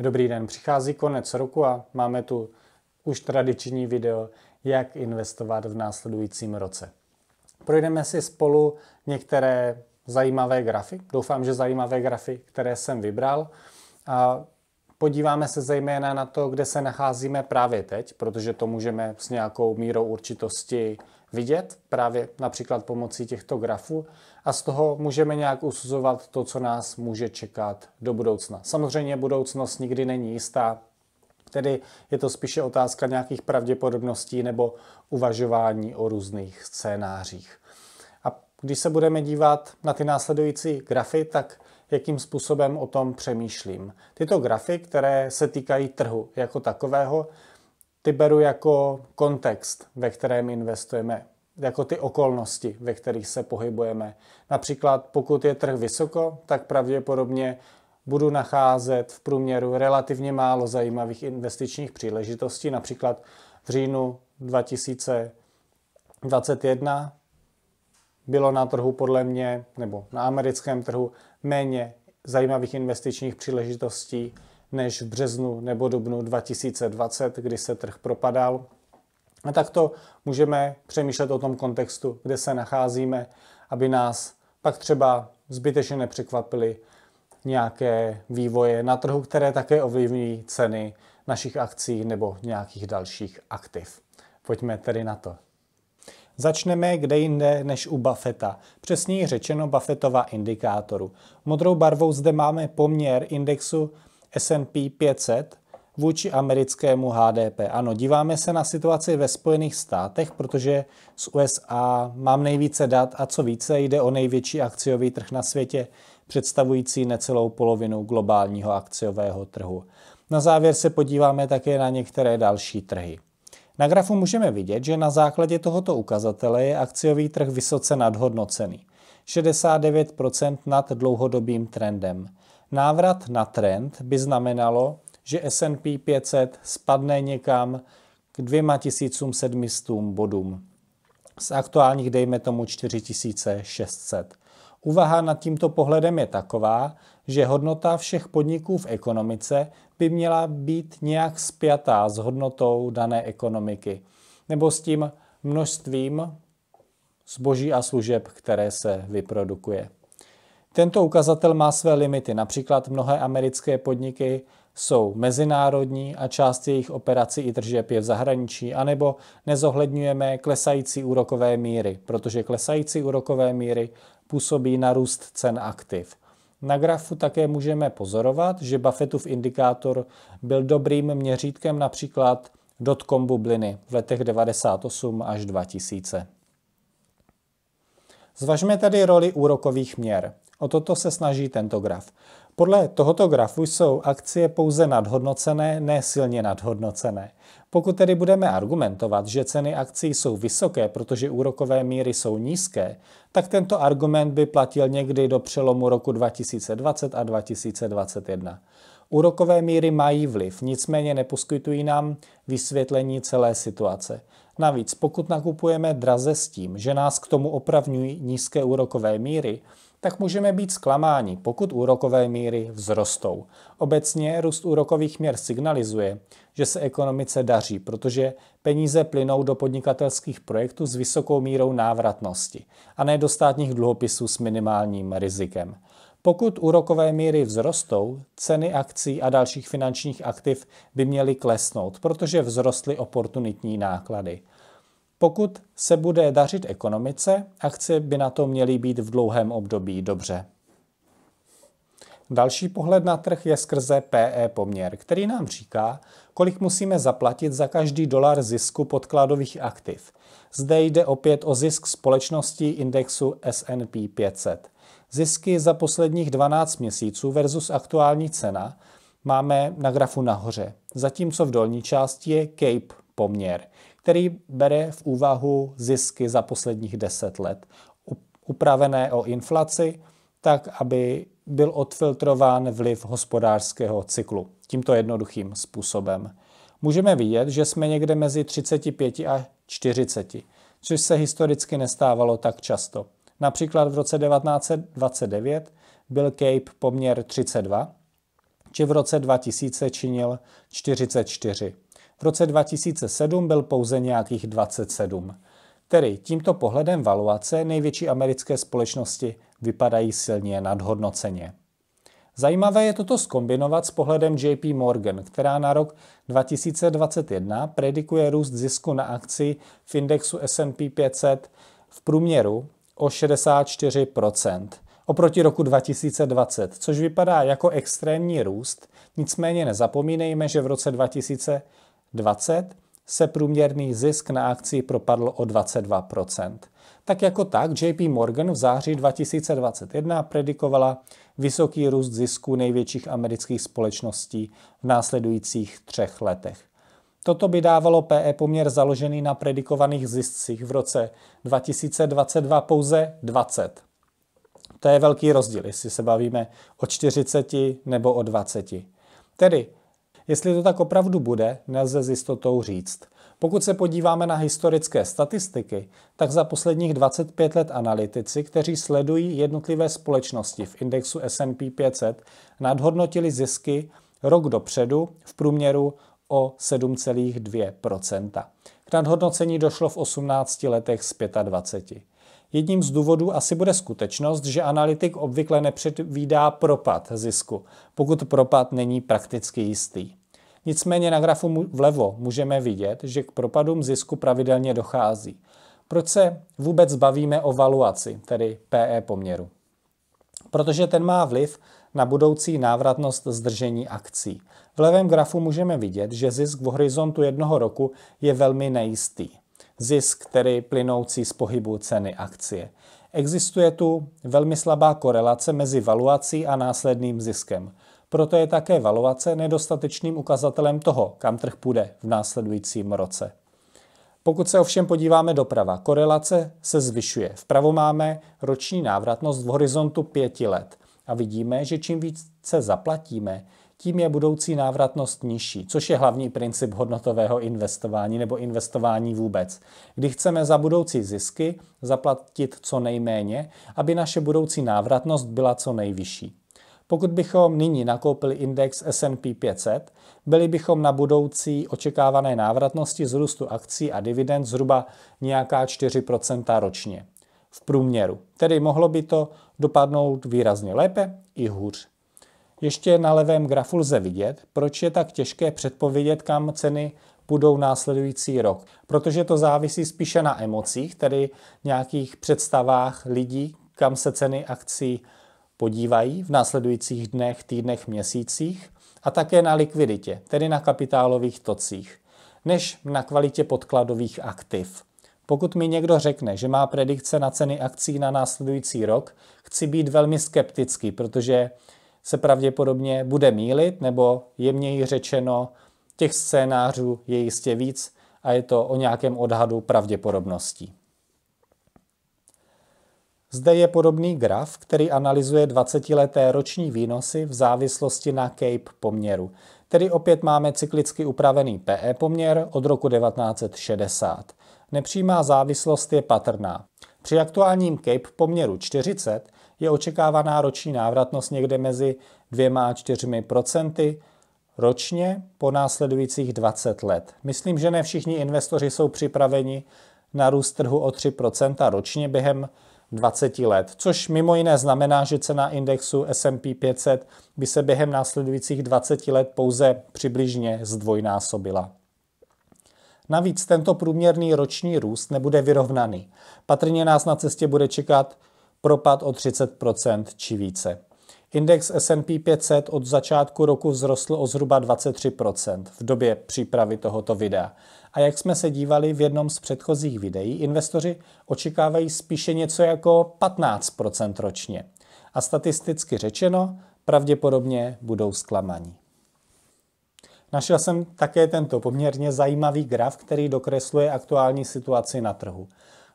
Dobrý den, přichází konec roku a máme tu už tradiční video, jak investovat v následujícím roce. Projdeme si spolu některé zajímavé grafy, doufám, že zajímavé grafy, které jsem vybral. A podíváme se zejména na to, kde se nacházíme právě teď, protože to můžeme s nějakou mírou určitosti vidět právě například pomocí těchto grafů a z toho můžeme nějak usuzovat to, co nás může čekat do budoucna. Samozřejmě budoucnost nikdy není jistá, tedy je to spíše otázka nějakých pravděpodobností nebo uvažování o různých scénářích. A když se budeme dívat na ty následující grafy, tak jakým způsobem o tom přemýšlím. Tyto grafy, které se týkají trhu jako takového, ty beru jako kontext, ve kterém investujeme, jako ty okolnosti, ve kterých se pohybujeme. Například pokud je trh vysoko, tak pravděpodobně budu nacházet v průměru relativně málo zajímavých investičních příležitostí. Například v říjnu 2021 bylo na trhu podle mě, nebo na americkém trhu, méně zajímavých investičních příležitostí než v březnu nebo dubnu 2020, kdy se trh propadal. A takto můžeme přemýšlet o tom kontextu, kde se nacházíme, aby nás pak třeba zbytečně nepřekvapily nějaké vývoje na trhu, které také ovlivňují ceny našich akcí nebo nějakých dalších aktiv. Pojďme tedy na to. Začneme kde jinde než u Buffetta, přesněji řečeno Buffettova indikátoru. Modrou barvou zde máme poměr indexu s&P 500 vůči americkému HDP. Ano, díváme se na situaci ve Spojených státech, protože z USA mám nejvíce dat a co více jde o největší akciový trh na světě, představující necelou polovinu globálního akciového trhu. Na závěr se podíváme také na některé další trhy. Na grafu můžeme vidět, že na základě tohoto ukazatele je akciový trh vysoce nadhodnocený. 69% nad dlouhodobým trendem. Návrat na trend by znamenalo, že S&P 500 spadne někam k 2700 bodům. Z aktuálních dejme tomu 4600. Uvaha nad tímto pohledem je taková, že hodnota všech podniků v ekonomice by měla být nějak spjatá s hodnotou dané ekonomiky nebo s tím množstvím zboží a služeb, které se vyprodukuje. Tento ukazatel má své limity, například mnohé americké podniky jsou mezinárodní a část jejich operací i tržeb je v zahraničí, anebo nezohledňujeme klesající úrokové míry, protože klesající úrokové míry působí na růst cen aktiv. Na grafu také můžeme pozorovat, že Buffettův indikátor byl dobrým měřítkem například dotcom bubliny v letech 98 až 2000. Zvažme tedy roli úrokových měr. O toto se snaží tento graf. Podle tohoto grafu jsou akcie pouze nadhodnocené, ne silně nadhodnocené. Pokud tedy budeme argumentovat, že ceny akcí jsou vysoké, protože úrokové míry jsou nízké, tak tento argument by platil někdy do přelomu roku 2020 a 2021. Úrokové míry mají vliv, nicméně neposkytují nám vysvětlení celé situace. Navíc pokud nakupujeme draze s tím, že nás k tomu opravňují nízké úrokové míry, tak můžeme být zklamáni, pokud úrokové míry vzrostou. Obecně růst úrokových měr signalizuje, že se ekonomice daří, protože peníze plynou do podnikatelských projektů s vysokou mírou návratnosti a ne do státních dluhopisů s minimálním rizikem. Pokud úrokové míry vzrostou, ceny akcí a dalších finančních aktiv by měly klesnout, protože vzrostly oportunitní náklady. Pokud se bude dařit ekonomice, akce by na to měly být v dlouhém období dobře. Další pohled na trh je skrze PE poměr, který nám říká, kolik musíme zaplatit za každý dolar zisku podkladových aktiv. Zde jde opět o zisk společnosti indexu S&P 500. Zisky za posledních 12 měsíců versus aktuální cena máme na grafu nahoře, zatímco v dolní části je CAPE poměr, který bere v úvahu zisky za posledních 10 let, upravené o inflaci, tak aby byl odfiltrován vliv hospodářského cyklu. Tímto jednoduchým způsobem. Můžeme vidět, že jsme někde mezi 35 a 40, což se historicky nestávalo tak často. Například v roce 1929 byl Cape poměr 32, či v roce 2000 činil 44. V roce 2007 byl pouze nějakých 27. Tedy tímto pohledem valuace největší americké společnosti vypadají silně nadhodnoceně. Zajímavé je toto skombinovat s pohledem JP Morgan, která na rok 2021 predikuje růst zisku na akci v indexu S&P 500 v průměru o 64 oproti roku 2020, což vypadá jako extrémní růst, nicméně nezapomínejme, že v roce 2000 2020 se průměrný zisk na akci propadl o 22 Tak jako tak JP Morgan v září 2021 predikovala vysoký růst zisku největších amerických společností v následujících třech letech. Toto by dávalo PE poměr založený na predikovaných ziscích v roce 2022 pouze 20. To je velký rozdíl, jestli se bavíme o 40 nebo o 20. Tedy Jestli to tak opravdu bude, nelze s jistotou říct. Pokud se podíváme na historické statistiky, tak za posledních 25 let analytici, kteří sledují jednotlivé společnosti v indexu S&P 500, nadhodnotili zisky rok dopředu v průměru o 7,2 K nadhodnocení došlo v 18 letech z 25. Jedním z důvodů asi bude skutečnost, že analytik obvykle nepředvídá propad zisku, pokud propad není prakticky jistý. Nicméně na grafu vlevo můžeme vidět, že k propadům zisku pravidelně dochází. Proč se vůbec bavíme o valuaci, tedy PE poměru? Protože ten má vliv na budoucí návratnost zdržení akcí. V levém grafu můžeme vidět, že zisk v horizontu jednoho roku je velmi nejistý zisk, který plynoucí z pohybu ceny akcie. Existuje tu velmi slabá korelace mezi valuací a následným ziskem. Proto je také valuace nedostatečným ukazatelem toho, kam trh půjde v následujícím roce. Pokud se ovšem podíváme doprava, korelace se zvyšuje. Vpravo máme roční návratnost v horizontu pěti let a vidíme, že čím více zaplatíme, tím je budoucí návratnost nižší, což je hlavní princip hodnotového investování nebo investování vůbec, kdy chceme za budoucí zisky zaplatit co nejméně, aby naše budoucí návratnost byla co nejvyšší. Pokud bychom nyní nakoupili index S&P 500, byli bychom na budoucí očekávané návratnosti z růstu akcí a dividend zhruba nějaká 4% ročně v průměru. Tedy mohlo by to dopadnout výrazně lépe i hůř. Ještě na levém grafu lze vidět, proč je tak těžké předpovědět, kam ceny budou následující rok. Protože to závisí spíše na emocích, tedy nějakých představách lidí, kam se ceny akcí podívají v následujících dnech, týdnech, měsících a také na likviditě, tedy na kapitálových tocích, než na kvalitě podkladových aktiv. Pokud mi někdo řekne, že má predikce na ceny akcí na následující rok, chci být velmi skeptický, protože se pravděpodobně bude mílit, nebo jemněji řečeno, těch scénářů je jistě víc a je to o nějakém odhadu pravděpodobností. Zde je podobný graf, který analyzuje 20-leté roční výnosy v závislosti na CAPE poměru. Tedy opět máme cyklicky upravený PE poměr od roku 1960. Nepřímá závislost je patrná. Při aktuálním CAPE poměru 40 je očekávaná roční návratnost někde mezi 2 a 4 procenty ročně po následujících 20 let. Myslím, že ne všichni investoři jsou připraveni na růst trhu o 3 ročně během 20 let, což mimo jiné znamená, že cena indexu S&P 500 by se během následujících 20 let pouze přibližně zdvojnásobila. Navíc tento průměrný roční růst nebude vyrovnaný. Patrně nás na cestě bude čekat propad o 30 či více. Index S&P 500 od začátku roku vzrostl o zhruba 23 v době přípravy tohoto videa. A jak jsme se dívali v jednom z předchozích videí, investoři očekávají spíše něco jako 15 ročně. A statisticky řečeno, pravděpodobně budou zklamaní. Našel jsem také tento poměrně zajímavý graf, který dokresluje aktuální situaci na trhu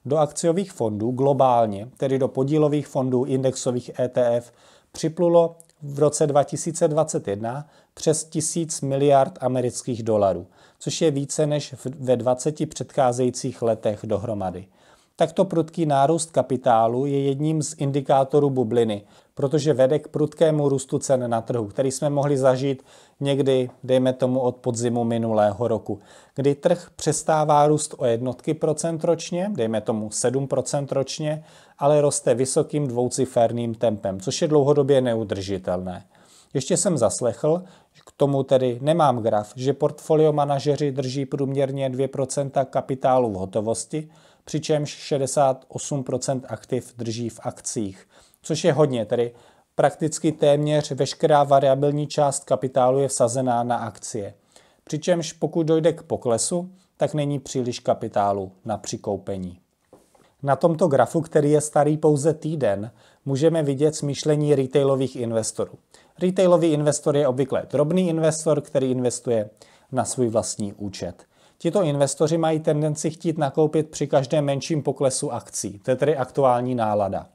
do akciových fondů globálně, tedy do podílových fondů indexových ETF, připlulo v roce 2021 přes 1000 miliard amerických dolarů, což je více než ve 20 předcházejících letech dohromady. Takto prudký nárůst kapitálu je jedním z indikátorů bubliny, protože vede k prudkému růstu cen na trhu, který jsme mohli zažít někdy, dejme tomu, od podzimu minulého roku, kdy trh přestává růst o jednotky procent ročně, dejme tomu 7% ročně, ale roste vysokým dvouciferným tempem, což je dlouhodobě neudržitelné. Ještě jsem zaslechl, k tomu tedy nemám graf, že portfolio manažeři drží průměrně 2% kapitálu v hotovosti, přičemž 68% aktiv drží v akcích, což je hodně, tedy prakticky téměř veškerá variabilní část kapitálu je vsazená na akcie. Přičemž pokud dojde k poklesu, tak není příliš kapitálu na přikoupení. Na tomto grafu, který je starý pouze týden, můžeme vidět smýšlení retailových investorů. Retailový investor je obvykle drobný investor, který investuje na svůj vlastní účet. Tito investoři mají tendenci chtít nakoupit při každém menším poklesu akcí, to je tedy aktuální nálada.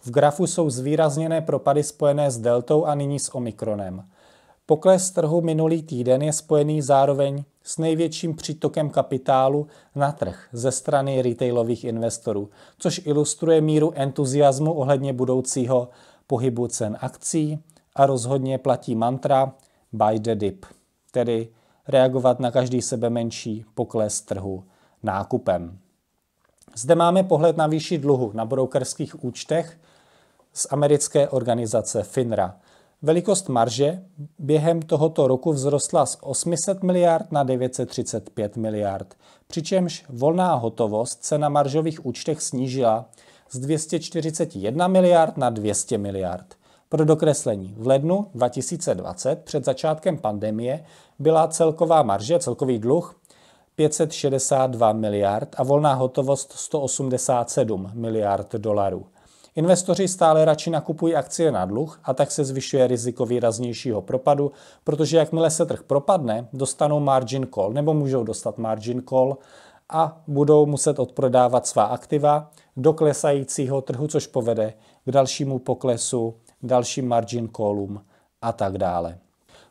V grafu jsou zvýrazněné propady spojené s deltou a nyní s omikronem. Pokles trhu minulý týden je spojený zároveň s největším přítokem kapitálu na trh ze strany retailových investorů, což ilustruje míru entuziasmu ohledně budoucího pohybu cen akcí a rozhodně platí mantra buy the dip, tedy reagovat na každý sebe menší pokles trhu nákupem. Zde máme pohled na výši dluhu na brokerských účtech z americké organizace FINRA. Velikost marže během tohoto roku vzrostla z 800 miliard na 935 miliard, přičemž volná hotovost se na maržových účtech snížila z 241 miliard na 200 miliard. Pro dokreslení, v lednu 2020 před začátkem pandemie byla celková marže, celkový dluh 562 miliard a volná hotovost 187 miliard dolarů. Investoři stále radši nakupují akcie na dluh a tak se zvyšuje riziko výraznějšího propadu, protože jakmile se trh propadne, dostanou margin call nebo můžou dostat margin call a budou muset odprodávat svá aktiva do klesajícího trhu, což povede k dalšímu poklesu dalším margin callům a tak dále.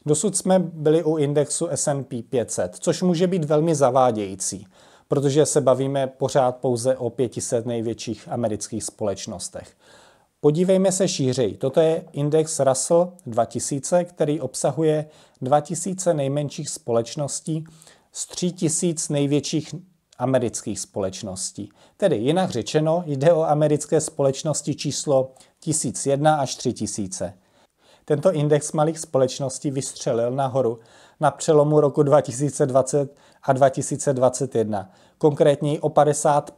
Dosud jsme byli u indexu S&P 500, což může být velmi zavádějící, protože se bavíme pořád pouze o 500 největších amerických společnostech. Podívejme se šířej. Toto je index Russell 2000, který obsahuje 2000 nejmenších společností z 3000 největších amerických společností. Tedy jinak řečeno, jde o americké společnosti číslo 1001 až 3000. Tento index malých společností vystřelil nahoru na přelomu roku 2020 a 2021, konkrétně o 50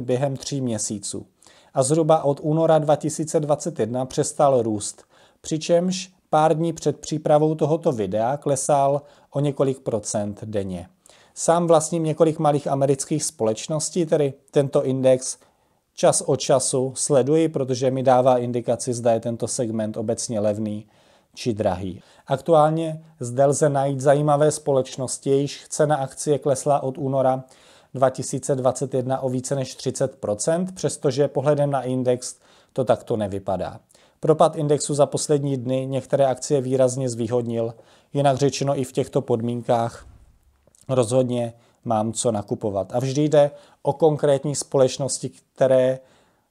během tří měsíců. A zhruba od února 2021 přestal růst, přičemž pár dní před přípravou tohoto videa klesal o několik procent denně. Sám vlastním několik malých amerických společností, tedy tento index čas od času sleduji, protože mi dává indikaci, zda je tento segment obecně levný či drahý. Aktuálně zde lze najít zajímavé společnosti, jejichž cena akcie klesla od února 2021 o více než 30%, přestože pohledem na index to takto nevypadá. Propad indexu za poslední dny některé akcie výrazně zvýhodnil, jinak řečeno i v těchto podmínkách rozhodně mám co nakupovat. A vždy jde o konkrétní společnosti, které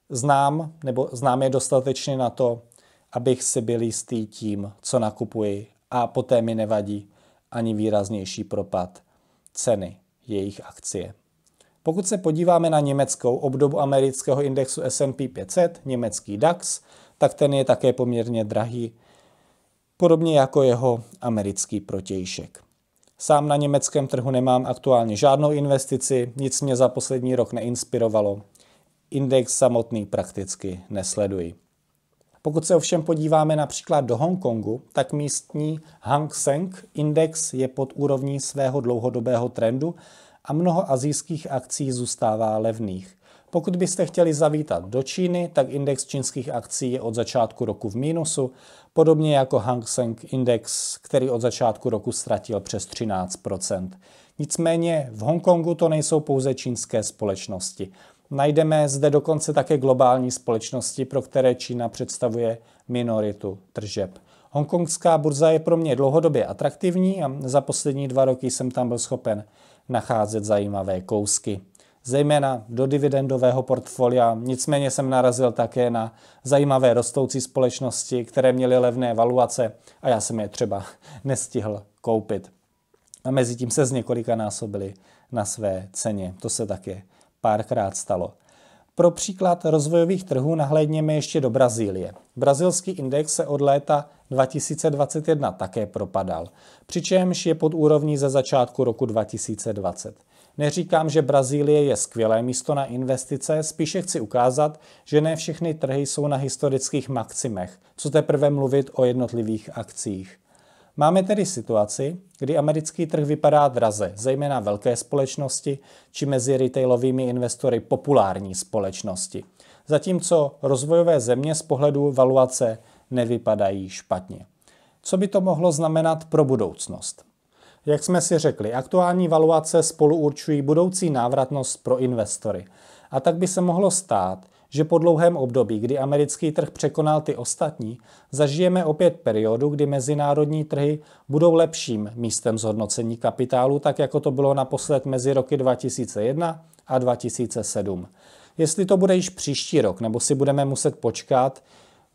znám, nebo znám je dostatečně na to, abych si byl jistý tím, co nakupuji a poté mi nevadí ani výraznější propad ceny jejich akcie. Pokud se podíváme na německou obdobu amerického indexu S&P 500, německý DAX, tak ten je také poměrně drahý, podobně jako jeho americký protějšek. Sám na německém trhu nemám aktuálně žádnou investici, nic mě za poslední rok neinspirovalo. Index samotný prakticky nesleduji. Pokud se ovšem podíváme například do Hongkongu, tak místní Hang Seng index je pod úrovní svého dlouhodobého trendu a mnoho azijských akcí zůstává levných. Pokud byste chtěli zavítat do Číny, tak index čínských akcí je od začátku roku v mínusu, podobně jako Hang Seng index, který od začátku roku ztratil přes 13 Nicméně v Hongkongu to nejsou pouze čínské společnosti. Najdeme zde dokonce také globální společnosti, pro které Čína představuje minoritu tržeb. Hongkongská burza je pro mě dlouhodobě atraktivní a za poslední dva roky jsem tam byl schopen nacházet zajímavé kousky zejména do dividendového portfolia. Nicméně jsem narazil také na zajímavé rostoucí společnosti, které měly levné valuace a já jsem je třeba nestihl koupit. A mezi tím se z několika násobili na své ceně. To se také párkrát stalo. Pro příklad rozvojových trhů nahlédněme ještě do Brazílie. Brazilský index se od léta 2021 také propadal, přičemž je pod úrovní ze začátku roku 2020. Neříkám, že Brazílie je skvělé místo na investice, spíše chci ukázat, že ne všechny trhy jsou na historických maximech, co teprve mluvit o jednotlivých akcích. Máme tedy situaci, kdy americký trh vypadá draze, zejména velké společnosti či mezi retailovými investory populární společnosti. Zatímco rozvojové země z pohledu valuace nevypadají špatně. Co by to mohlo znamenat pro budoucnost? Jak jsme si řekli, aktuální valuace spolu určují budoucí návratnost pro investory. A tak by se mohlo stát, že po dlouhém období, kdy americký trh překonal ty ostatní, zažijeme opět periodu, kdy mezinárodní trhy budou lepším místem zhodnocení kapitálu, tak jako to bylo naposled mezi roky 2001 a 2007. Jestli to bude již příští rok, nebo si budeme muset počkat,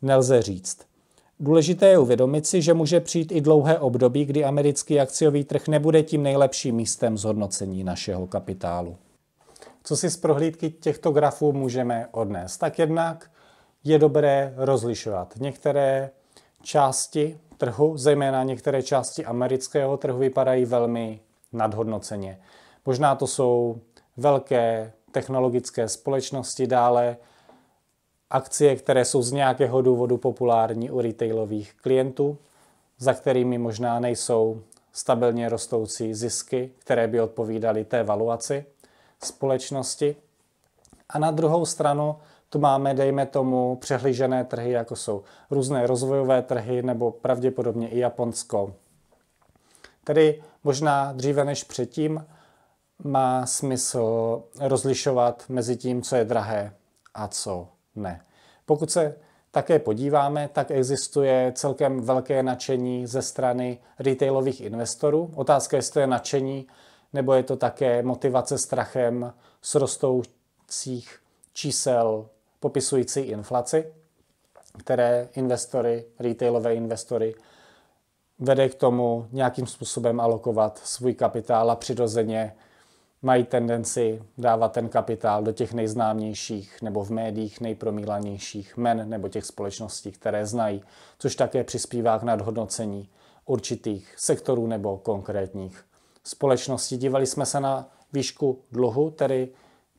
nelze říct. Důležité je uvědomit si, že může přijít i dlouhé období, kdy americký akciový trh nebude tím nejlepším místem zhodnocení našeho kapitálu. Co si z prohlídky těchto grafů můžeme odnést? Tak jednak je dobré rozlišovat. Některé části trhu, zejména některé části amerického trhu, vypadají velmi nadhodnoceně. Možná to jsou velké technologické společnosti, dále akcie, které jsou z nějakého důvodu populární u retailových klientů, za kterými možná nejsou stabilně rostoucí zisky, které by odpovídaly té valuaci společnosti. A na druhou stranu tu máme, dejme tomu, přehlížené trhy, jako jsou různé rozvojové trhy nebo pravděpodobně i Japonsko. Tedy možná dříve než předtím má smysl rozlišovat mezi tím, co je drahé a co ne. Pokud se také podíváme, tak existuje celkem velké nadšení ze strany retailových investorů. Otázka je, jestli to je nadšení, nebo je to také motivace strachem s rostoucích čísel popisující inflaci, které investory, retailové investory, vede k tomu nějakým způsobem alokovat svůj kapitál a přirozeně mají tendenci dávat ten kapitál do těch nejznámějších nebo v médiích nejpromílanějších men nebo těch společností, které znají, což také přispívá k nadhodnocení určitých sektorů nebo konkrétních společností. Dívali jsme se na výšku dluhu, tedy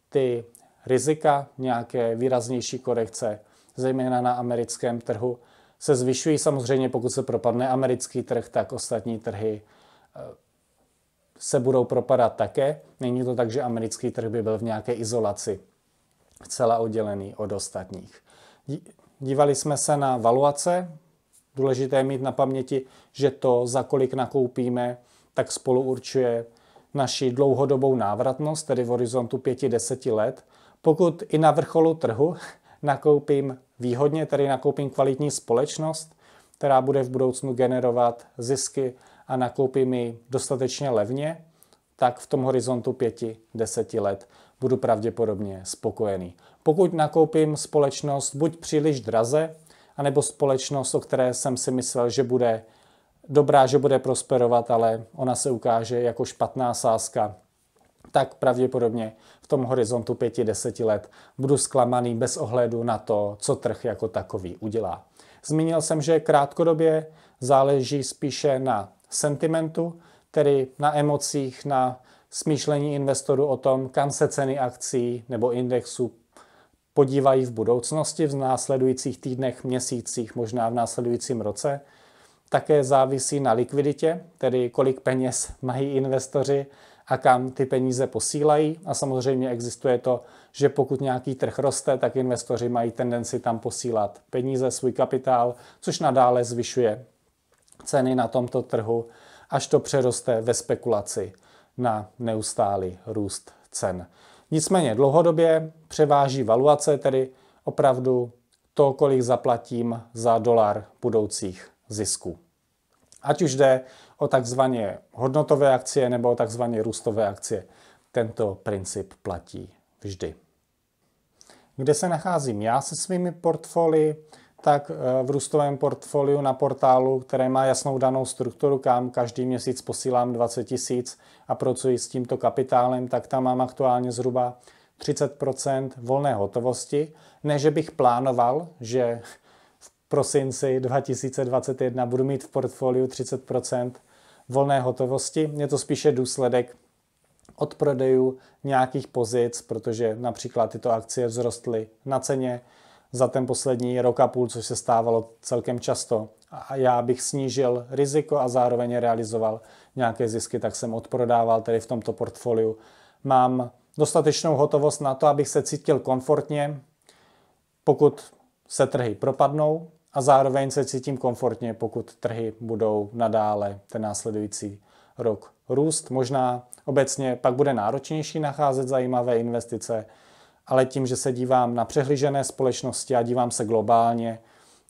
ty rizika nějaké výraznější korekce, zejména na americkém trhu, se zvyšují. Samozřejmě pokud se propadne americký trh, tak ostatní trhy eh, se budou propadat také. Není to tak, že americký trh by byl v nějaké izolaci, celá oddělený od ostatních. Dívali jsme se na valuace. Důležité mít na paměti, že to, za kolik nakoupíme, tak spolu určuje naši dlouhodobou návratnost, tedy v horizontu 5-10 let. Pokud i na vrcholu trhu nakoupím výhodně, tedy nakoupím kvalitní společnost, která bude v budoucnu generovat zisky a nakoupím ji dostatečně levně, tak v tom horizontu 5-10 let budu pravděpodobně spokojený. Pokud nakoupím společnost buď příliš draze, anebo společnost, o které jsem si myslel, že bude dobrá, že bude prosperovat, ale ona se ukáže jako špatná sázka, tak pravděpodobně v tom horizontu 5-10 let budu zklamaný bez ohledu na to, co trh jako takový udělá. Zmínil jsem, že krátkodobě záleží spíše na sentimentu, tedy na emocích, na smýšlení investorů o tom, kam se ceny akcí nebo indexů podívají v budoucnosti, v následujících týdnech, měsících, možná v následujícím roce. Také závisí na likviditě, tedy kolik peněz mají investoři a kam ty peníze posílají. A samozřejmě existuje to, že pokud nějaký trh roste, tak investoři mají tendenci tam posílat peníze, svůj kapitál, což nadále zvyšuje ceny na tomto trhu, až to přeroste ve spekulaci na neustálý růst cen. Nicméně dlouhodobě převáží valuace, tedy opravdu to, kolik zaplatím za dolar budoucích zisků. Ať už jde o takzvané hodnotové akcie nebo o takzvané růstové akcie. Tento princip platí vždy. Kde se nacházím já se svými portfolii? tak eh, v růstovém portfoliu na portálu, které má jasnou danou strukturu, kam každý měsíc posílám 20 tisíc a pracuji s tímto kapitálem, tak tam mám aktuálně zhruba 30 volné hotovosti. Ne, že bych plánoval, že v prosinci 2021 budu mít v portfoliu 30 volné hotovosti. Je to spíše důsledek od prodejů nějakých pozic, protože například tyto akcie vzrostly na ceně za ten poslední rok a půl, což se stávalo celkem často. A já bych snížil riziko a zároveň realizoval nějaké zisky, tak jsem odprodával tedy v tomto portfoliu. Mám dostatečnou hotovost na to, abych se cítil komfortně, pokud se trhy propadnou, a zároveň se cítím komfortně, pokud trhy budou nadále ten následující rok růst. Možná obecně pak bude náročnější nacházet zajímavé investice, ale tím, že se dívám na přehlížené společnosti a dívám se globálně,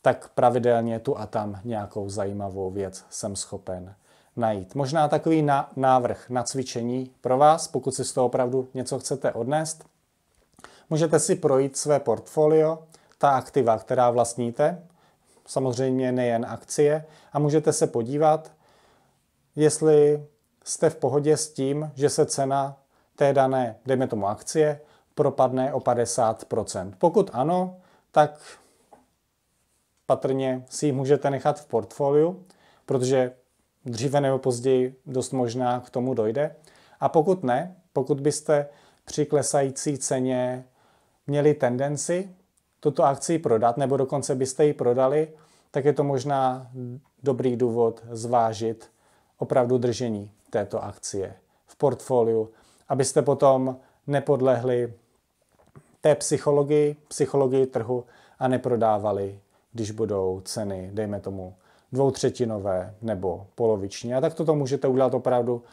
tak pravidelně tu a tam nějakou zajímavou věc jsem schopen najít. Možná takový na, návrh na cvičení pro vás, pokud si z toho opravdu něco chcete odnést. Můžete si projít své portfolio, ta aktiva, která vlastníte, samozřejmě nejen akcie a můžete se podívat, jestli jste v pohodě s tím, že se cena té dané, dejme tomu akcie, propadne o 50%. Pokud ano, tak patrně si ji můžete nechat v portfoliu, protože dříve nebo později dost možná k tomu dojde. A pokud ne, pokud byste při klesající ceně měli tendenci tuto akci prodat, nebo dokonce byste ji prodali, tak je to možná dobrý důvod zvážit opravdu držení této akcie v portfoliu, abyste potom nepodlehli té psychologii, psychologii trhu a neprodávali, když budou ceny, dejme tomu, dvoutřetinové nebo poloviční. A tak toto můžete udělat opravdu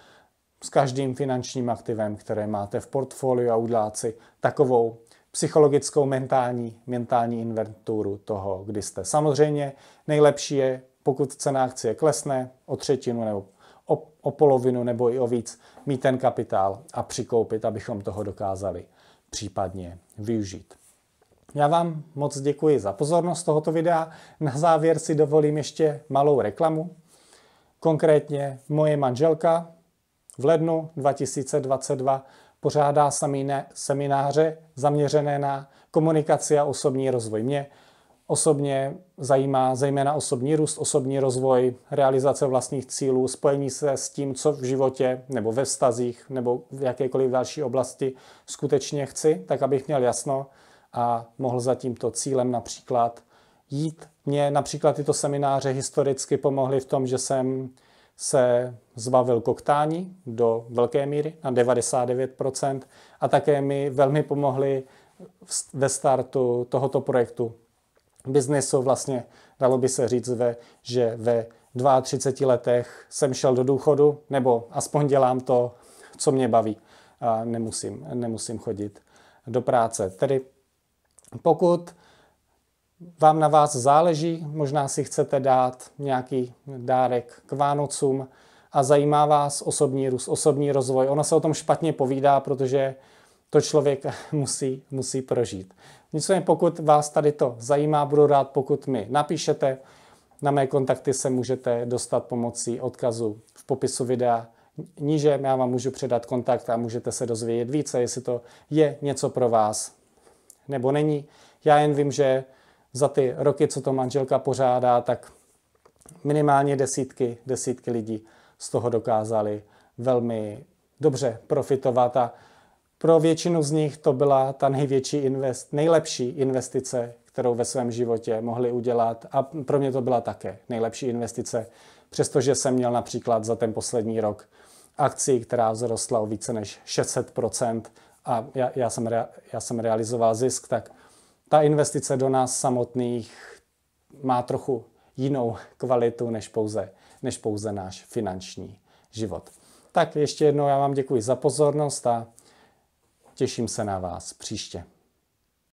s každým finančním aktivem, které máte v portfoliu a udělat si takovou psychologickou, mentální, mentální inventuru toho, kdy jste. Samozřejmě nejlepší je, pokud cena akcie klesne o třetinu nebo o, o polovinu nebo i o víc, mít ten kapitál a přikoupit, abychom toho dokázali případně využít. Já vám moc děkuji za pozornost tohoto videa. Na závěr si dovolím ještě malou reklamu. Konkrétně moje manželka v lednu 2022 pořádá semináře zaměřené na komunikaci a osobní rozvoj. Mě osobně zajímá zejména osobní růst, osobní rozvoj, realizace vlastních cílů, spojení se s tím, co v životě nebo ve vztazích nebo v jakékoliv další oblasti skutečně chci, tak abych měl jasno a mohl za tímto cílem například jít. Mě například tyto semináře historicky pomohly v tom, že jsem se zbavil koktání do velké míry na 99% a také mi velmi pomohli ve startu tohoto projektu biznesu vlastně, dalo by se říct, ve, že ve 32 letech jsem šel do důchodu, nebo aspoň dělám to, co mě baví. A nemusím, nemusím chodit do práce. Tedy pokud vám na vás záleží, možná si chcete dát nějaký dárek k Vánocům a zajímá vás osobní růst, osobní rozvoj. Ono se o tom špatně povídá, protože to člověk musí, musí prožít. Nicméně pokud vás tady to zajímá, budu rád, pokud mi napíšete. Na mé kontakty se můžete dostat pomocí odkazu v popisu videa níže. Já vám můžu předat kontakt a můžete se dozvědět více, jestli to je něco pro vás nebo není. Já jen vím, že za ty roky, co to manželka pořádá, tak minimálně desítky, desítky lidí z toho dokázali velmi dobře profitovat a pro většinu z nich to byla ta největší invest, nejlepší investice, kterou ve svém životě mohli udělat a pro mě to byla také nejlepší investice, přestože jsem měl například za ten poslední rok akci, která vzrostla o více než 600% a já, já, jsem, rea, já jsem realizoval zisk, tak ta investice do nás samotných má trochu jinou kvalitu než pouze, než pouze náš finanční život. Tak ještě jednou já vám děkuji za pozornost a těším se na vás příště.